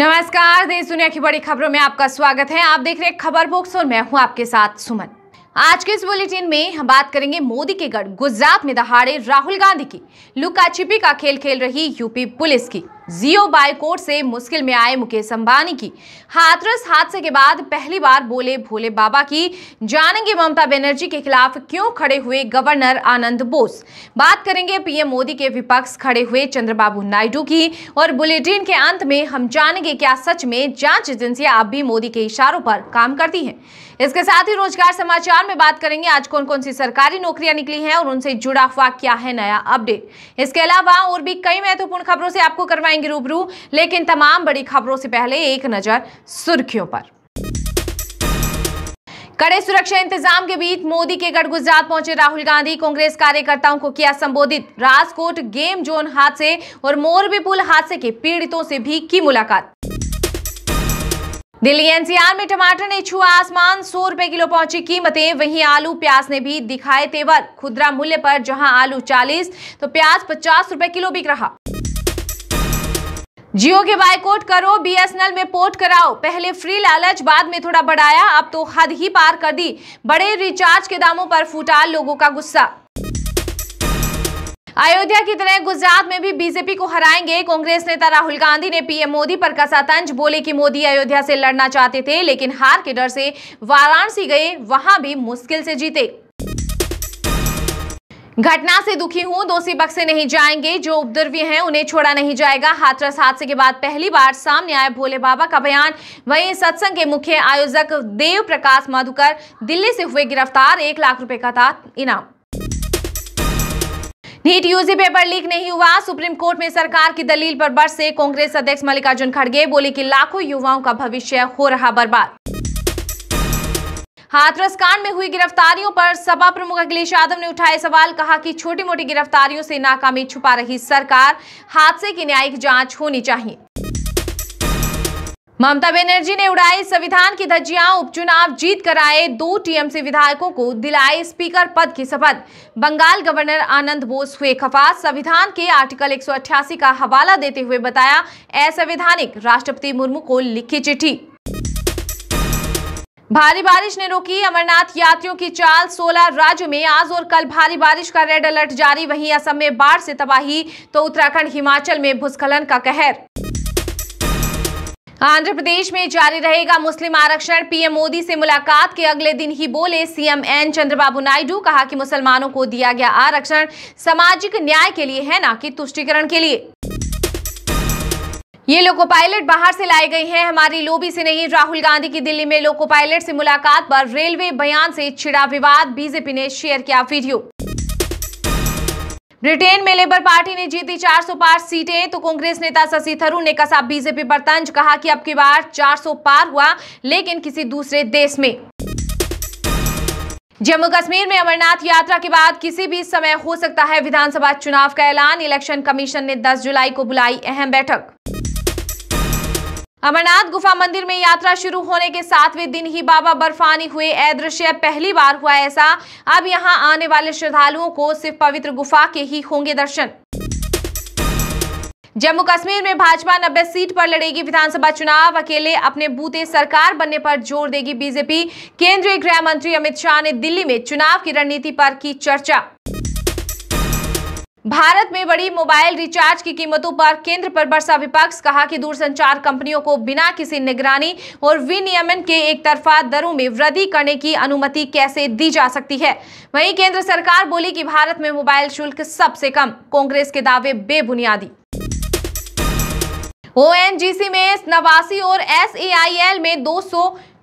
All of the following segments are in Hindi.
नमस्कार देश दुनिया की बड़ी खबरों में आपका स्वागत है आप देख रहे हैं खबर बॉक्स और मैं हूं आपके साथ सुमन आज के इस बुलेटिन में हम बात करेंगे मोदी के गढ़ गुजरात में दहाड़े राहुल गांधी की लुकाछिपी का खेल खेल रही यूपी पुलिस की जियो बाय कोर्ट से मुश्किल में आए मुकेश अंबानी की हाथरस हादसे के बाद पहली बार बोले भोले बाबा की जानेंगे ममता बनर्जी के खिलाफ क्यों खड़े हुए गवर्नर आनंद बोस बात करेंगे पीएम मोदी के विपक्ष खड़े हुए चंद्रबाबू नायडू की और बुलेटिन के अंत में हम जानेंगे क्या सच में जांच एजेंसियां अब भी मोदी के इशारों पर काम करती है इसके साथ ही रोजगार समाचार में बात करेंगे आज कौन कौन सी सरकारी नौकरियां निकली हैं और उनसे जुड़ा हुआ क्या है नया अपडेट इसके अलावा और भी कई महत्वपूर्ण खबरों से आपको करवाएंगे कराएंगे रूबरू लेकिन तमाम बड़ी खबरों से पहले एक नजर सुर्खियों पर कड़े सुरक्षा इंतजाम के बीच मोदी के गढ़ गुजरात पहुंचे राहुल गांधी कांग्रेस कार्यकर्ताओं को किया संबोधित राजकोट गेम जोन हादसे और मोरबी पुल हादसे के पीड़ितों से भी की मुलाकात दिल्ली एनसीआर में टमाटर ने छुआ आसमान सौ रुपए किलो पहुंची कीमतें वहीं आलू प्याज ने भी दिखाए तेवर खुदरा मूल्य पर जहां आलू 40 तो प्याज 50 रुपए किलो बिक रहा जियो के बायकोट करो बीएसएनएल में पोर्ट कराओ पहले फ्री लालच बाद में थोड़ा बढ़ाया अब तो हद ही पार कर दी बड़े रिचार्ज के दामों पर फूटा लोगों का गुस्सा अयोध्या की तरह गुजरात में भी बीजेपी को हराएंगे कांग्रेस नेता राहुल गांधी ने पीएम मोदी पर कसा तंज बोले कि मोदी अयोध्या से लड़ना चाहते थे लेकिन हार के डर से वाराणसी गए वहां भी मुश्किल से जीते घटना से दुखी हूं दोषी बक्से नहीं जाएंगे जो उपद्रवी हैं उन्हें छोड़ा नहीं जाएगा हाथरस हादसे के बाद पहली बार सामने आए भोले बाबा का बयान वहीं सत्संग के मुख्य आयोजक देव प्रकाश मधुकर दिल्ली से हुए गिरफ्तार एक लाख रुपए का था इनाम नीट यूजी पेपर लीक नहीं हुआ सुप्रीम कोर्ट में सरकार की दलील पर बरसे कांग्रेस अध्यक्ष मल्लिकार्जुन खड़गे बोले कि लाखों युवाओं का भविष्य हो रहा बर्बाद हाथरस कांड में हुई गिरफ्तारियों पर सपा प्रमुख अखिलेश यादव ने उठाए सवाल कहा कि छोटी मोटी गिरफ्तारियों से नाकामी छुपा रही सरकार हादसे की न्यायिक जांच होनी चाहिए ममता बनर्जी ने उड़ाई संविधान की धज्जियां उपचुनाव जीत कर आए दो टीएमसी विधायकों को दिलाए स्पीकर पद की शपथ बंगाल गवर्नर आनंद बोस हुए खफा संविधान के आर्टिकल 188 का हवाला देते हुए बताया असंवैधानिक राष्ट्रपति मुर्मू को लिखी चिट्ठी भारी बारिश ने रोकी अमरनाथ यात्रियों की चाल 16 राज्यों में आज और कल भारी बारिश का रेड अलर्ट जारी वहीं असम में बाढ़ से तबाही तो उत्तराखंड हिमाचल में भूस्खलन का कहर आंध्र प्रदेश में जारी रहेगा मुस्लिम आरक्षण पीएम मोदी से मुलाकात के अगले दिन ही बोले सीएम एन चंद्रबाबू नायडू कहा कि मुसलमानों को दिया गया आरक्षण सामाजिक न्याय के लिए है ना कि तुष्टिकरण के लिए ये लोको पायलट बाहर से लाई गए हैं हमारी लोबी से नहीं राहुल गांधी की दिल्ली में लोको पायलट से मुलाकात पर रेलवे बयान से छिड़ा विवाद बीजेपी ने शेयर किया वीडियो ब्रिटेन में लेबर पार्टी ने जीती पार सीटें तो कांग्रेस नेता शशि थरूर ने कसा बीजेपी पर तंज कहा कि अब की बार 400 पार हुआ लेकिन किसी दूसरे देश में जम्मू कश्मीर में अमरनाथ यात्रा के बाद किसी भी समय हो सकता है विधानसभा चुनाव का ऐलान इलेक्शन कमीशन ने 10 जुलाई को बुलाई अहम बैठक अमरनाथ गुफा मंदिर में यात्रा शुरू होने के सातवें दिन ही बाबा बर्फानी हुए अदृश्य पहली बार हुआ ऐसा अब यहां आने वाले श्रद्धालुओं को सिर्फ पवित्र गुफा के ही होंगे दर्शन जम्मू कश्मीर में भाजपा 90 सीट पर लड़ेगी विधानसभा चुनाव अकेले अपने बूते सरकार बनने पर जोर देगी बीजेपी केंद्रीय गृह मंत्री अमित शाह ने दिल्ली में चुनाव की रणनीति पर की चर्चा भारत में बड़ी मोबाइल रिचार्ज की कीमतों पर केंद्र पर बरसा विपक्ष कहा कि दूरसंचार कंपनियों को बिना किसी निगरानी और विनियमन के एक तरफा दरों में वृद्धि करने की अनुमति कैसे दी जा सकती है वहीं केंद्र सरकार बोली कि भारत में मोबाइल शुल्क सबसे कम कांग्रेस के दावे बेबुनियादी ओएनजीसी में नवासी और एसएआईएल में दो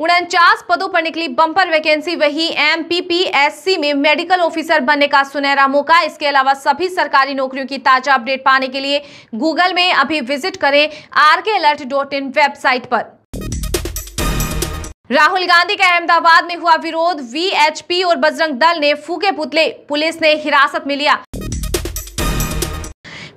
उनचास पदों पर निकली बंपर वैकेंसी वही एमपीपीएससी में मेडिकल ऑफिसर बनने का सुनहरा मौका इसके अलावा सभी सरकारी नौकरियों की ताजा अपडेट पाने के लिए गूगल में अभी विजिट करें आर के अलर्ट डॉट इन वेबसाइट पर राहुल गांधी का अहमदाबाद में हुआ विरोध वीएचपी और बजरंग दल ने फूके पुतले पुलिस ने हिरासत में लिया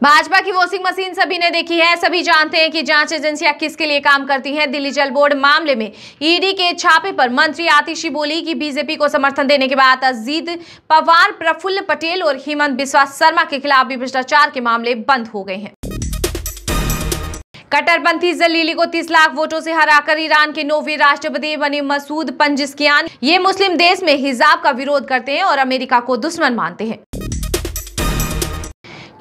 भाजपा की वॉशिंग मशीन सभी ने देखी है सभी जानते हैं कि जांच एजेंसियां किसके लिए काम करती हैं दिल्ली जल बोर्ड मामले में ईडी के छापे पर मंत्री आतिशी बोली कि बीजेपी को समर्थन देने के बाद अजीत पवार प्रफुल्ल पटेल और हेमंत बिस्वा शर्मा के खिलाफ भी भ्रष्टाचार के मामले बंद हो गए हैं कट्टरपंथी जलीली को 30 लाख वोटों से हराकर ईरान के नौवे राष्ट्रपति बने मसूद पंजिस्कियान ये मुस्लिम देश में हिजाब का विरोध करते हैं और अमेरिका को दुश्मन मानते हैं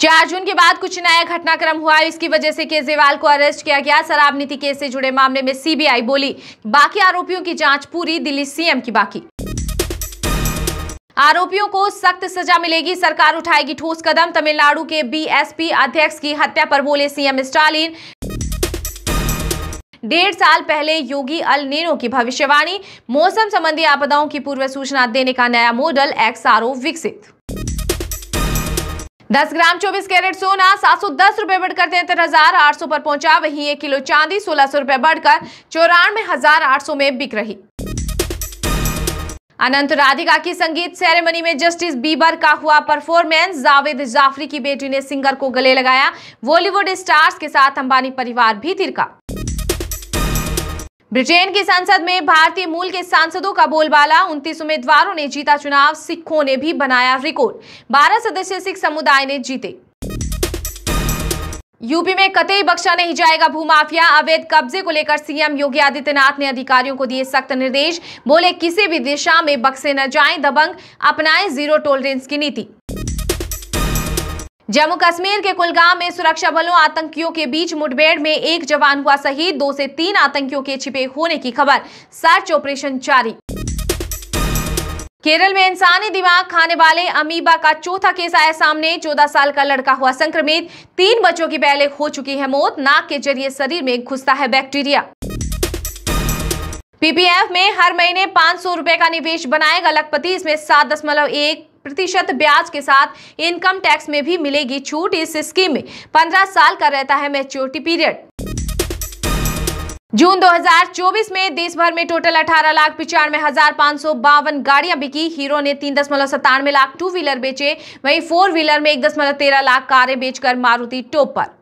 चार जून के बाद कुछ नया घटनाक्रम हुआ इसकी वजह से केजरीवाल को अरेस्ट किया गया शराब नीति केस से जुड़े मामले में सीबीआई बोली बाकी आरोपियों की जांच पूरी दिल्ली सीएम की बाकी आरोपियों को सख्त सजा मिलेगी सरकार उठाएगी ठोस कदम तमिलनाडु के बीएसपी अध्यक्ष की हत्या पर बोले सीएम स्टालिन डेढ़ साल पहले योगी अल नीनो की भविष्यवाणी मौसम संबंधी आपदाओं की पूर्व सूचना देने का नया मॉडल एक्सआरओ विकसित दस ग्राम चौबीस कैरेट सोना सात सौ दस रूपए बढ़कर तिहत्तर हजार आठ सौ पर पहुंचा वहीं एक किलो चांदी सोलह सौ रूपए बढ़कर चौरानवे हजार आठ सौ में बिक रही अनंत राधिका की संगीत सेरेमनी में जस्टिस बीबर का हुआ परफॉर्मेंस जावेद जाफरी की बेटी ने सिंगर को गले लगाया बॉलीवुड स्टार्स के साथ अंबानी परिवार भी तिरका ब्रिटेन की संसद में भारतीय मूल के सांसदों का बोलबाला उनतीस उम्मीदवारों ने जीता चुनाव सिखों ने भी बनाया रिकॉर्ड बारह सदस्य सिख समुदाय ने जीते यूपी में कतई बख्शा नहीं जाएगा भूमाफिया अवैध कब्जे को लेकर सीएम योगी आदित्यनाथ ने अधिकारियों को दिए सख्त निर्देश बोले किसी भी दिशा में बक्से न जाएं दबंग अपनाएं जीरो टोलरेंस की नीति जम्मू कश्मीर के कुलगाम में सुरक्षा बलों आतंकियों के बीच मुठभेड़ में एक जवान हुआ शहीद दो से तीन आतंकियों के छिपे होने की खबर सर्च ऑपरेशन जारी केरल में इंसानी दिमाग खाने वाले अमीबा का चौथा केस आया सामने चौदह साल का लड़का हुआ संक्रमित तीन बच्चों की पहले हो चुकी है मौत नाक के जरिए शरीर में घुसता है बैक्टीरिया पीपीएफ में हर महीने पाँच सौ रूपए का निवेश बनाएगा लखपति इसमें सात दशमलव एक प्रतिशत ब्याज के साथ इनकम टैक्स में भी मिलेगी छूट इस स्कीम में पंद्रह साल का रहता है मेच्योरिटी पीरियड जून 2024 में देश भर में टोटल अठारह लाख पिचानवे हजार पांच सौ बावन गाड़ियां बिकी हीरो ने तीन दशमलव सतानवे लाख टू व्हीलर बेचे वहीं फोर व्हीलर में एक दशमलव तेरह लाख कारें बेचकर मारुति टॉप पर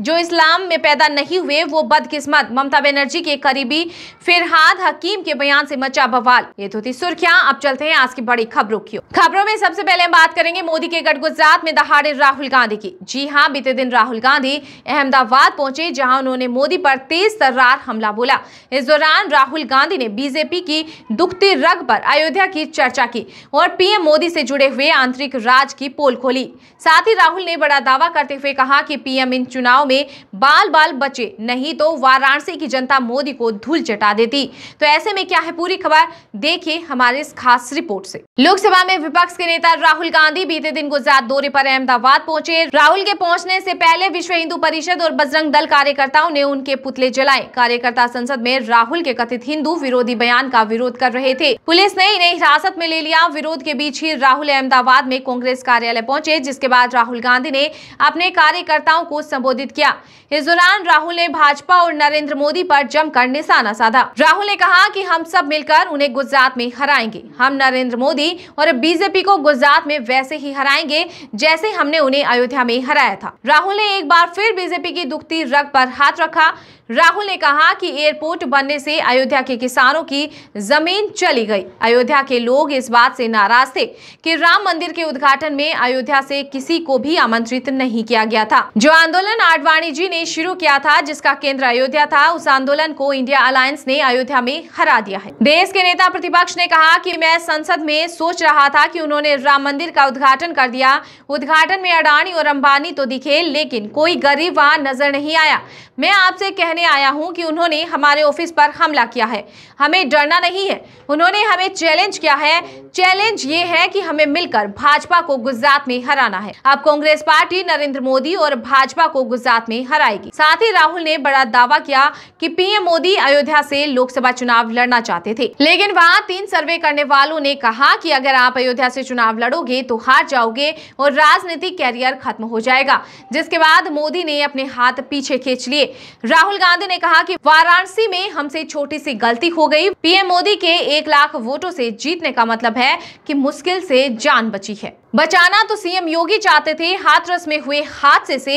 जो इस्लाम में पैदा नहीं हुए वो बदकिस्मत ममता बनर्जी के करीबी फिरहाद हकीम के बयान से मचा बवाल ये तो थी सुर्खियां अब चलते हैं आज की बड़ी खबरों की खबरों में सबसे पहले हम बात करेंगे मोदी के गढ़ गुजरात में दहाड़े राहुल गांधी की जी हाँ बीते दिन राहुल गांधी अहमदाबाद पहुंचे जहाँ उन्होंने मोदी पर तेज तर्रार हमला बोला इस दौरान राहुल गांधी ने बीजेपी की दुखती रग पर अयोध्या की चर्चा की और पीएम मोदी से जुड़े हुए आंतरिक राज की पोल खोली साथ ही राहुल ने बड़ा दावा करते हुए कहा की पीएम इन चुनाव चुनाव में बाल बाल बचे नहीं तो वाराणसी की जनता मोदी को धूल चटा देती तो ऐसे में क्या है पूरी खबर देखिए हमारे इस खास रिपोर्ट से लोकसभा में विपक्ष के नेता राहुल गांधी बीते दिन गुजरात दौरे पर अहमदाबाद पहुंचे राहुल के पहुंचने से पहले विश्व हिंदू परिषद और बजरंग दल कार्यकर्ताओं ने उनके पुतले जलाए कार्यकर्ता संसद में राहुल के कथित हिंदू विरोधी बयान का विरोध कर रहे थे पुलिस ने इन्हें हिरासत में ले लिया विरोध के बीच ही राहुल अहमदाबाद में कांग्रेस कार्यालय पहुंचे जिसके बाद राहुल गांधी ने अपने कार्यकर्ताओं को संबोधित किया इस दौरान राहुल ने भाजपा और नरेंद्र मोदी पर जमकर निशाना साधा राहुल ने कहा कि हम सब मिलकर उन्हें गुजरात में हराएंगे हम नरेंद्र मोदी और बीजेपी को गुजरात में वैसे ही हराएंगे जैसे हमने उन्हें अयोध्या में हराया था राहुल ने एक बार फिर बीजेपी की दुखती रग पर हाथ रखा राहुल ने कहा कि एयरपोर्ट बनने से अयोध्या के किसानों की जमीन चली गई अयोध्या के लोग इस बात से नाराज थे कि राम मंदिर के उद्घाटन में अयोध्या से किसी को भी आमंत्रित नहीं किया गया था जो आंदोलन आडवाणी जी ने शुरू किया था जिसका केंद्र अयोध्या था उस आंदोलन को इंडिया अलायंस ने अयोध्या में हरा दिया है देश के नेता प्रतिपक्ष ने कहा की मैं संसद में सोच रहा था की उन्होंने राम मंदिर का उद्घाटन कर दिया उद्घाटन में अडानी और अंबानी तो दिखे लेकिन कोई गरीब वहाँ नजर नहीं आया मैं आपसे कह कहने आया हूं कि उन्होंने हमारे ऑफिस पर हमला किया है हमें डरना नहीं है उन्होंने हमें चैलेंज किया है चैलेंज ये है कि हमें मिलकर भाजपा को गुजरात में हराना है अब कांग्रेस पार्टी नरेंद्र मोदी और भाजपा को गुजरात में हराएगी साथ ही राहुल ने बड़ा दावा किया कि पीएम मोदी अयोध्या से लोकसभा चुनाव लड़ना चाहते थे लेकिन वहाँ तीन सर्वे करने वालों ने कहा की अगर आप अयोध्या से चुनाव लड़ोगे तो हार जाओगे और राजनीतिक कैरियर खत्म हो जाएगा जिसके बाद मोदी ने अपने हाथ पीछे खींच लिए राहुल गांधी ने कहा कि वाराणसी में हमसे छोटी सी गलती हो गई पीएम मोदी के एक लाख वोटों से जीतने का मतलब है कि मुश्किल से जान बची है बचाना तो सीएम योगी चाहते थे हाथरस में हुए हादसे से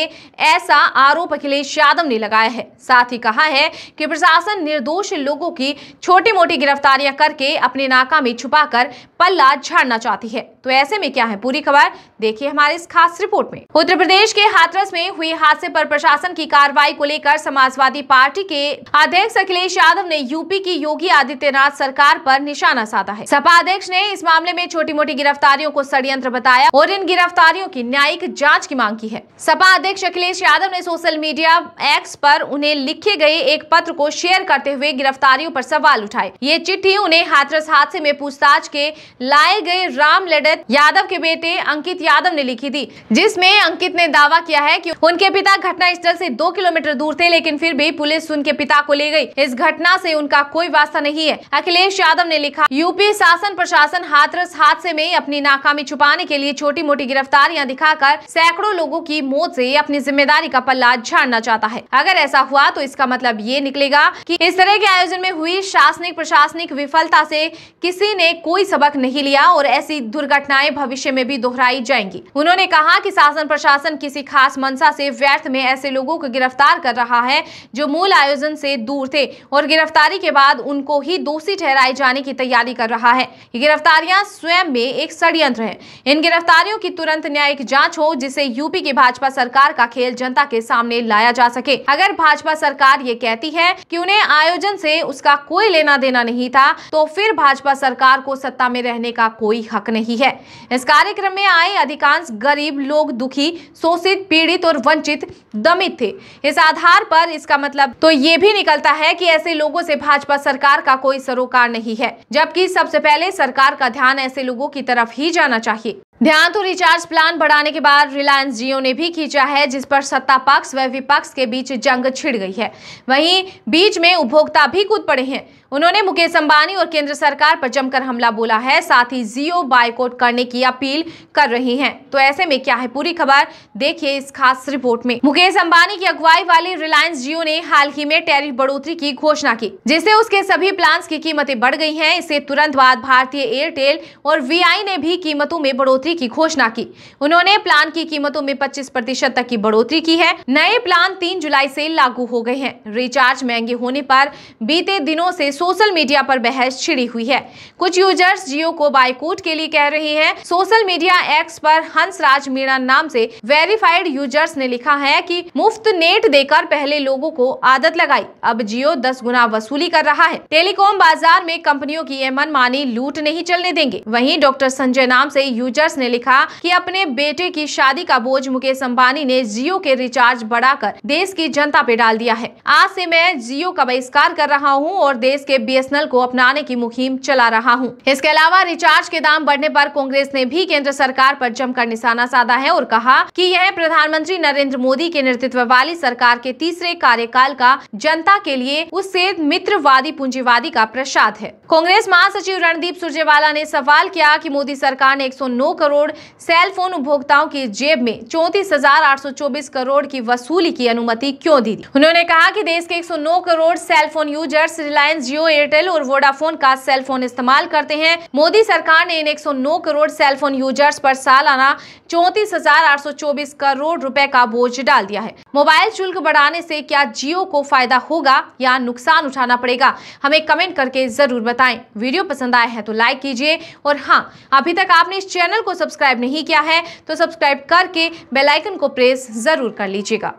ऐसा आरोप अखिलेश यादव ने लगाया है साथ ही कहा है कि प्रशासन निर्दोष लोगों की छोटी मोटी गिरफ्तारियां करके अपने नाका में छुपाकर पल्ला झाड़ना चाहती है तो ऐसे में क्या है पूरी खबर देखिए हमारे इस खास रिपोर्ट में उत्तर प्रदेश के हाथरस में हुए हादसे पर प्रशासन की कार्रवाई को लेकर समाजवादी पार्टी के अध्यक्ष अखिलेश यादव ने यूपी की योगी आदित्यनाथ सरकार पर निशाना साधा है सपा अध्यक्ष ने इस मामले में छोटी मोटी गिरफ्तारियों को षडयंत्र बताया और इन गिरफ्तारियों की न्यायिक जांच की मांग की है सपा अध्यक्ष अखिलेश यादव ने सोशल मीडिया एक्स पर उन्हें लिखे गए एक पत्र को शेयर करते हुए गिरफ्तारियों पर सवाल उठाए ये चिट्ठी उन्हें हाथरस हादसे में पूछताछ के लाए गए राम लडत यादव के बेटे अंकित यादव ने लिखी थी जिसमें अंकित ने दावा किया है कि उनके पिता घटना स्थल ऐसी दो किलोमीटर दूर थे लेकिन फिर भी पुलिस उनके पिता को ले गयी इस घटना ऐसी उनका कोई वास्ता नहीं है अखिलेश यादव ने लिखा यूपी शासन प्रशासन हाथरस हादसे में अपनी नाकामी छुपाने के लिए छोटी मोटी गिरफ्तारियां दिखाकर सैकड़ों लोगों की मौत से अपनी जिम्मेदारी का पल्ला झाड़ना चाहता है अगर ऐसा हुआ तो इसका मतलब ये निकलेगा कि इस तरह के आयोजन में हुई शासनिक प्रशासनिक विफलता से किसी ने कोई सबक नहीं लिया और ऐसी दुर्घटनाएं भविष्य में भी दोहराई जाएंगी उन्होंने कहा की शासन प्रशासन किसी खास मनसा से व्यर्थ में ऐसे लोगों को गिरफ्तार कर रहा है जो मूल आयोजन से दूर थे और गिरफ्तारी के बाद उनको ही दोषी ठहराए जाने की तैयारी कर रहा है ये गिरफ्तारियां स्वयं में एक षड्यंत्र है इन गिरफ्तारियों की तुरंत न्यायिक जांच हो जिससे यूपी की भाजपा सरकार का खेल जनता के सामने लाया जा सके अगर भाजपा सरकार ये कहती है कि उन्हें आयोजन से उसका कोई लेना देना नहीं था तो फिर भाजपा सरकार को सत्ता में रहने का कोई हक नहीं है इस कार्यक्रम में आए अधिकांश गरीब लोग दुखी शोषित पीड़ित और वंचित दमित थे इस आधार पर इसका मतलब तो ये भी निकलता है की ऐसे लोगों से भाजपा सरकार का कोई सरोकार नहीं है जबकि सबसे पहले सरकार का ध्यान ऐसे लोगों की तरफ ही जाना चाहिए ध्यान तो रिचार्ज प्लान बढ़ाने के बाद रिलायंस जियो ने भी खींचा है जिस पर सत्ता पक्ष व विपक्ष के बीच जंग छिड़ गई है वहीं बीच में उपभोक्ता भी कूद पड़े हैं उन्होंने मुकेश अंबानी और केंद्र सरकार पर जमकर हमला बोला है साथ ही जियो बायकॉट करने की अपील कर रही हैं तो ऐसे में क्या है पूरी खबर देखिए इस खास रिपोर्ट में मुकेश अंबानी की अगुवाई वाली रिलायंस जियो ने हाल ही में टैरिफ बढ़ोतरी की घोषणा की जिससे उसके सभी प्लान की कीमतें बढ़ गई है इससे तुरंत बाद भारतीय एयरटेल और वी ने भी कीमतों में बढ़ोतरी की घोषणा की उन्होंने प्लान की कीमतों में पच्चीस प्रतिशत तक की बढ़ोतरी की है नए प्लान तीन जुलाई ऐसी लागू हो गए हैं रिचार्ज महंगे होने आरोप बीते दिनों ऐसी सोशल मीडिया पर बहस छिड़ी हुई है कुछ यूजर्स जियो को बाइकूट के लिए कह रही हैं सोशल मीडिया एक्स पर हंसराज मीणा नाम से वेरीफाइड यूजर्स ने लिखा है कि मुफ्त नेट देकर पहले लोगों को आदत लगाई अब जियो दस गुना वसूली कर रहा है टेलीकॉम बाजार में कंपनियों की ये मनमानी लूट नहीं चलने देंगे वही डॉक्टर संजय नाम से यूजर्स ने लिखा की अपने बेटे की शादी का बोझ मुकेश अम्बानी ने जियो के रिचार्ज बढ़ाकर देश की जनता पे डाल दिया है आज से मैं जियो का बहिष्कार कर रहा हूँ और देश के बीएसएनएल को अपनाने की मुहिम चला रहा हूं। इसके अलावा रिचार्ज के दाम बढ़ने पर कांग्रेस ने भी केंद्र सरकार पर जमकर निशाना साधा है और कहा कि यह प्रधानमंत्री नरेंद्र मोदी के नेतृत्व वाली सरकार के तीसरे कार्यकाल का जनता के लिए उससे मित्रवादी पूंजीवादी का प्रसाद है कांग्रेस महासचिव रणदीप सुरजेवाला ने सवाल किया कि मोदी सरकार ने 109 करोड़ सेल फोन उपभोक्ताओं की जेब में चौतीस करोड़ की वसूली की अनुमति क्यों दी उन्होंने कहा कि देश के 109 crore cell phone users Reliance Jio Jio Airtel और वोडाफोन का सेल फोन इस्तेमाल करते हैं मोदी सरकार ने इन 109 करोड़ सेल फोन यूजर्स पर सालाना चौतीस करोड़ रुपए का बोझ डाल दिया है मोबाइल शुल्क बढ़ाने से क्या जियो को फायदा होगा या नुकसान उठाना पड़ेगा हमें कमेंट करके जरूर बताएं वीडियो पसंद आया है तो लाइक कीजिए और हाँ अभी तक आपने इस चैनल को सब्सक्राइब नहीं किया है तो सब्सक्राइब करके बेलाइकन को प्रेस जरूर कर लीजिएगा